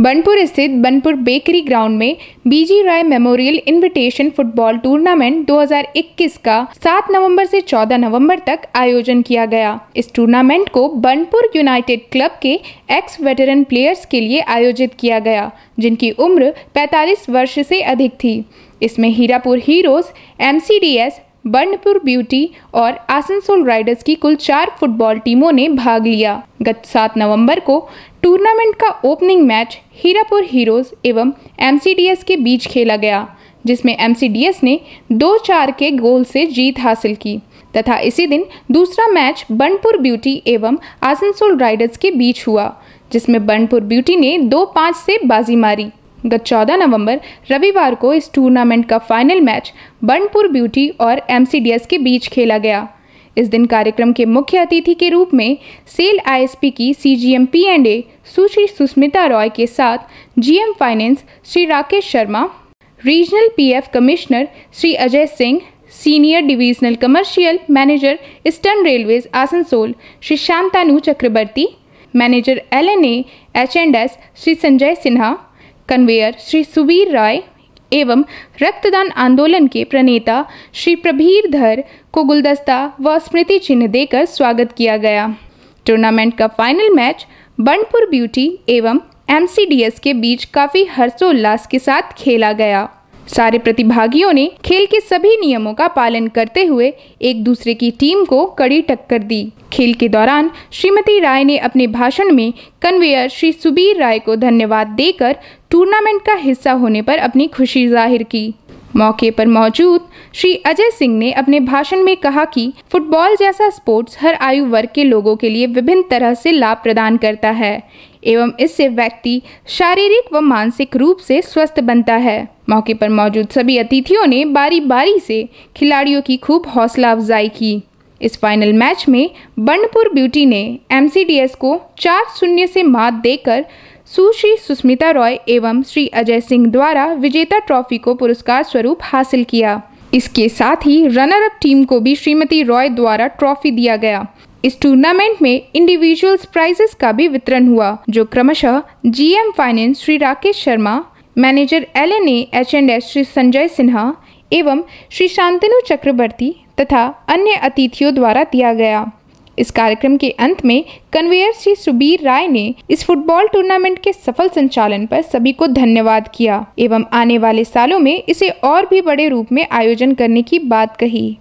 बनपुर स्थित Burnpur bakery ground में BG Rai memorial invitation football tournament 2021 का 7 नवंबर से 14 नवंबर तक आयोजन किया गया इस टूर्नामेंट को बनपुर यूनाइटेड क्लब के एक्स वेटरन प्लेयर्स के लिए आयोजित किया गया जिनकी उम्र 45 वर्ष से अधिक थी इसमें Hirapur heroes M Burnpur beauty और आसनसोल राइडर्स की कुल चार फुटबॉल टीमों ने भाग लिया गत सात नवंबर को टूर्नामेंट का ओपनिंग मैच हीरापुर हीरोज़ एवं एम के बीच खेला गया जिसमें एम ने दो चार के गोल से जीत हासिल की तथा इसी दिन दूसरा मैच बनपुर ब्यूटी एवं आसनसोल राइडर्स के बीच हुआ जिसमें बनपुर ब्यूटी ने दो पाँच से बाजी मारी गत चौदह नवंबर रविवार को इस टूर्नामेंट का फाइनल मैच बनपुर ब्यूटी और एम के बीच खेला गया इस दिन कार्यक्रम के मुख्य अतिथि के रूप में सेल आईएसपी की C G M P and A Sushri Susmita Roy के साथ GM finance Shri Rakesh Sharma regional PF commissioner Shri Ajay Singh senior divisional commercial manager eastern railways Asansol Shri Shantanu Chakraborty manager L N H and S Shri Sanjay Sinha convener Shri Subir Rai एवं रक्तदान आंदोलन के प्रणेता श्री प्रभीरधर को गुलदस्ता व स्मृति चिन्ह देकर स्वागत किया गया टूर्नामेंट का फाइनल मैच बनपुर ब्यूटी एवं एमसीडीएस के बीच काफ़ी हर्षोल्लास के साथ खेला गया सारे प्रतिभागियों ने खेल के सभी नियमों का पालन करते हुए एक दूसरे की टीम को कड़ी टक्कर दी खेल के दौरान श्रीमती राय ने अपने भाषण में कन्वेयर श्री सुबीर राय को धन्यवाद देकर टूर्नामेंट का हिस्सा होने पर अपनी खुशी जाहिर की मौके पर मौजूद श्री अजय सिंह ने अपने भाषण में कहा कि फुटबॉल जैसा स्पोर्ट्स हर आयु वर्ग के लोगों के लिए विभिन्न तरह से लाभ प्रदान करता है एवं इससे व्यक्ति शारीरिक व मानसिक रूप से स्वस्थ बनता है मौके पर मौजूद सभी अतिथियों ने बारी बारी से खिलाड़ियों की खूब हौसला अफजाई की इस फाइनल मैच में बंडपुर ब्यूटी ने एम को चार शून्य से मात देकर सुश्री सुस्मिता रॉय एवं श्री अजय सिंह द्वारा विजेता ट्रॉफी को पुरस्कार स्वरूप हासिल किया इसके साथ ही रनर अप टीम को भी श्रीमती रॉय द्वारा ट्रॉफी दिया गया इस टूर्नामेंट में इंडिविजुअल्स प्राइजेस का भी वितरण हुआ जो क्रमशः GM finance Shri Rakesh Sharma manager L N H and S Shri Sanjay Sinha एवं श्री शांतनु चक्रवर्ती तथा अन्य अतिथियों द्वारा दिया गया इस कार्यक्रम के अंत में कन्वेयर श्री सुबीर राय ने इस फुटबॉल टूर्नामेंट के सफल संचालन पर सभी को धन्यवाद किया एवं आने वाले सालों में इसे और भी बड़े रूप में आयोजन करने की बात कही